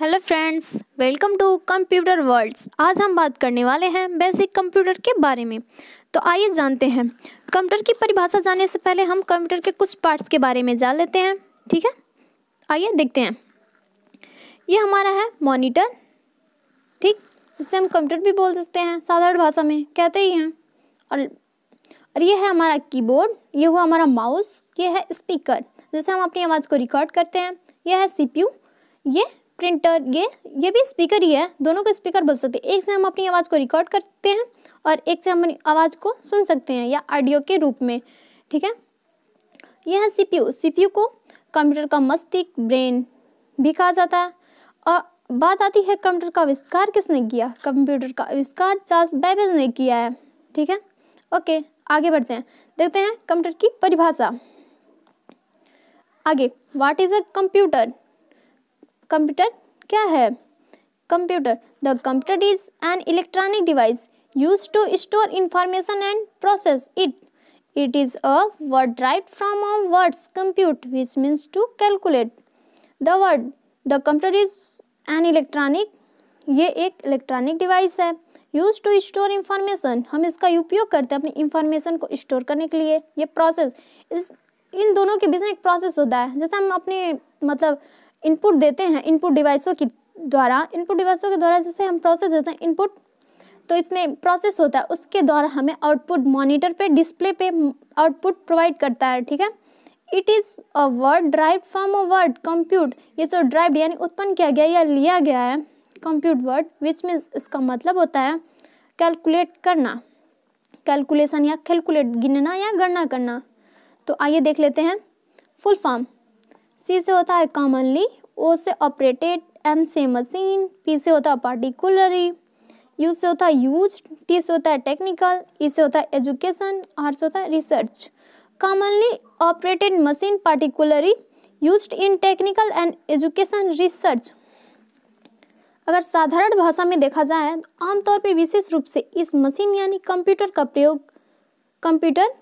hello friends welcome to computer worlds आज हम बात करने वाले हैं बेसिक कंप्यूटर के बारे में तो आइए जानते हैं कंप्यूटर की परिभाषा जानने से पहले हम कंप्यूटर के कुछ पार्ट्स के बारे में जान लेते हैं ठीक है आइए देखते हैं ये हमारा है मॉनिटर ठीक इसे हम कंप्यूटर भी बोल सकते हैं साधारण भाषा में कहते ही हैं और और ये है हमारा कीबोर्ड ये हुआ हमारा माउस ये है स्पीकर जैसे हम अपनी आवाज़ को रिकॉर्ड करते हैं यह है सी ये प्रिंटर ये ये भी स्पीकर ही है दोनों को स्पीकर बोल सकते हैं एक से हम अपनी आवाज़ को रिकॉर्ड करते हैं और एक से हम अपनी आवाज़ को सुन सकते हैं या ऑडियो के रूप में ठीक है यह है सीपीयू सीपीयू को कंप्यूटर का मस्तिष्क ब्रेन भी कहा जाता है और बात आती है कंप्यूटर का आविष्कार किसने किया कंप्यूटर का आविष्कार चार्ल्स बैबेज ने किया है ठीक है ओके आगे बढ़ते हैं देखते हैं कंप्यूटर की परिभाषा आगे what is a computer computer क्या है computer the computer is an electronic device use to store information and process it it is a word drive from our words compute which means to calculate the word the computer is an electronic ये एक electronic device है use to store information हम इसका उपयोग करते हैं अपनी information को स्टोर करने के लिए ये प्रोसेस इस इन दोनों के बीच में एक प्रोसेस होता है जैसे हम अपने मतलब इनपुट देते हैं इनपुट डिवाइसों की द्वारा इनपुट डिवाइसों के द्वारा जैसे हम प्रोसेस देते हैं इनपुट तो इसमें प्रोसेस होता है उसके द्वारा हमें आउटपुट मॉनिटर पे डिस्प्ले पे आउटपुट प्रोवाइड करता है ठीक है it is a word drive from a word compute ये जो ड्राइव यानी उत्पन्न किया गया या लिया गया है कंप्यूट वर्ड विच मीन्स इसका मतलब होता है कैलकुलेट करना कैलकुलेशन या कैलकुलेट गिनना या गणना करना तो आइए देख लेते हैं फुल फॉर्म सी से होता है कॉमनली ओ से ऑपरेटेड एम से मशीन पी से होता है पार्टिकुलरी यू से होता है यूज टी से होता है टेक्निकल ई से होता है एजुकेशन आर से होता है research commonly operated machine particularly use in technical and education research अगर साधारण भाषा में देखा जाए तो आमतौर पर विशेष रूप से इस मशीन यानी कंप्यूटर का प्रयोग कंप्यूटर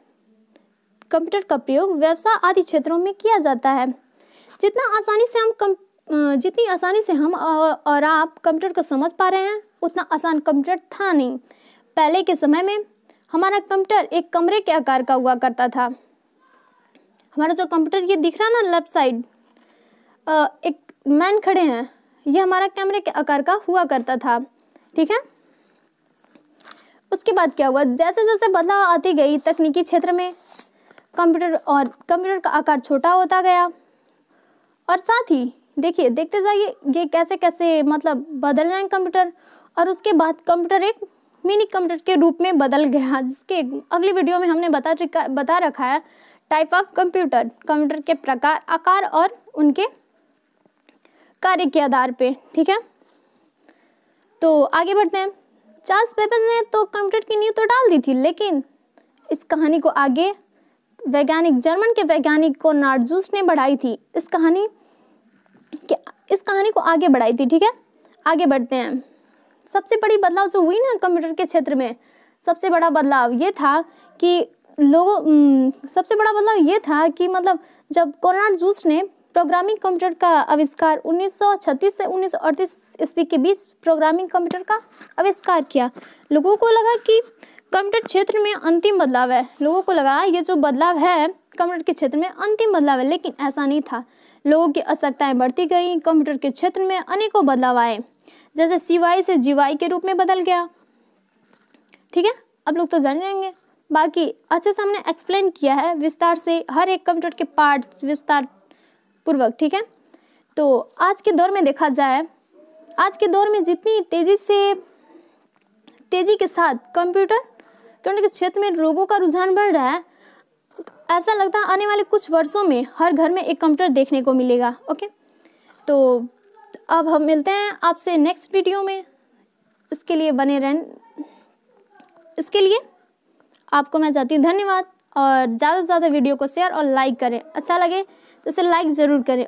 कंप्यूटर का प्रयोग व्यवसाय आदि क्षेत्रों में किया जाता है जितना आसानी से हम कम जितनी आसानी से हम और आप कंप्यूटर को समझ पा रहे हैं उतना आसान कंप्यूटर था नहीं पहले के समय में हमारा कंप्यूटर एक कमरे के आकार का हुआ करता था हमारा जो कंप्यूटर ये दिख रहा ना लेफ्ट साइड एक मैन खड़े हैं ये हमारा कैमरे के आकार का हुआ करता था ठीक है उसके बाद क्या हुआ जैसे जैसे बदलाव आती गई तकनीकी क्षेत्र में कंप्यूटर और कंप्यूटर का आकार छोटा होता गया और साथ ही देखिए देखते जाइए ये कैसे कैसे मतलब बदल रहे हैं कंप्यूटर और उसके बाद कंप्यूटर एक मिनी कंप्यूटर के रूप में बदल गया जिसके अगली वीडियो में हमने बता बता रखा है टाइप ऑफ कंप्यूटर कंप्यूटर के प्रकार आकार और उनके कार्य के आधार पे ठीक है तो आगे बढ़ते हैं चार्ल्स पेपर ने तो कंप्यूटर की नींव तो डाल दी थी लेकिन इस कहानी को आगे वैज्ञानिक जर्मन के वैज्ञानिक को नार्जूस ने बढ़ाई थी इस कहानी इस कहानी को आगे बढ़ाई थी ठीक है आगे बढ़ते हैं सबसे बड़ी बदलाव जो हुई ना कंप्यूटर के क्षेत्र में सबसे बड़ा बदलाव ये था कि लोगों सबसे बड़ा बदलाव ये था कि मतलब जब कोरोना जूस ने प्रोग्रामिंग कंप्यूटर का आविष्कार 1936 से 1938 ईस्वी के बीच प्रोग्रामिंग कंप्यूटर का आविष्कार किया लोगों को लगा कि कंप्यूटर क्षेत्र में अंतिम बदलाव है लोगों को लगा ये जो बदलाव है कंप्यूटर के क्षेत्र में अंतिम बदलाव है लेकिन ऐसा नहीं था लोगों की आवश्यकताएं बढ़ती गईं कंप्यूटर के क्षेत्र में अनेकों बदलाव आए जैसे सीवाई से जीवाई के रूप में बदल गया ठीक है अब लोग तो जान जाएंगे बाकी अच्छे से हमने एक्सप्लेन किया है विस्तार से हर एक कंप्यूटर के पार्ट विस्तार पूर्वक ठीक है तो आज के दौर में देखा जाए आज के दौर में जितनी तेज़ी से तेज़ी के साथ कंप्यूटर कंप्यूटर के क्षेत्र में रोगों का रुझान बढ़ रहा है ऐसा लगता है आने वाले कुछ वर्षों में हर घर में एक कंप्यूटर देखने को मिलेगा ओके तो अब हम मिलते हैं आपसे नेक्स्ट वीडियो में इसके लिए बने रहें इसके लिए आपको मैं चाहती हूँ धन्यवाद और ज़्यादा से ज़्यादा वीडियो को शेयर और लाइक करें अच्छा लगे तो इसे लाइक ज़रूर करें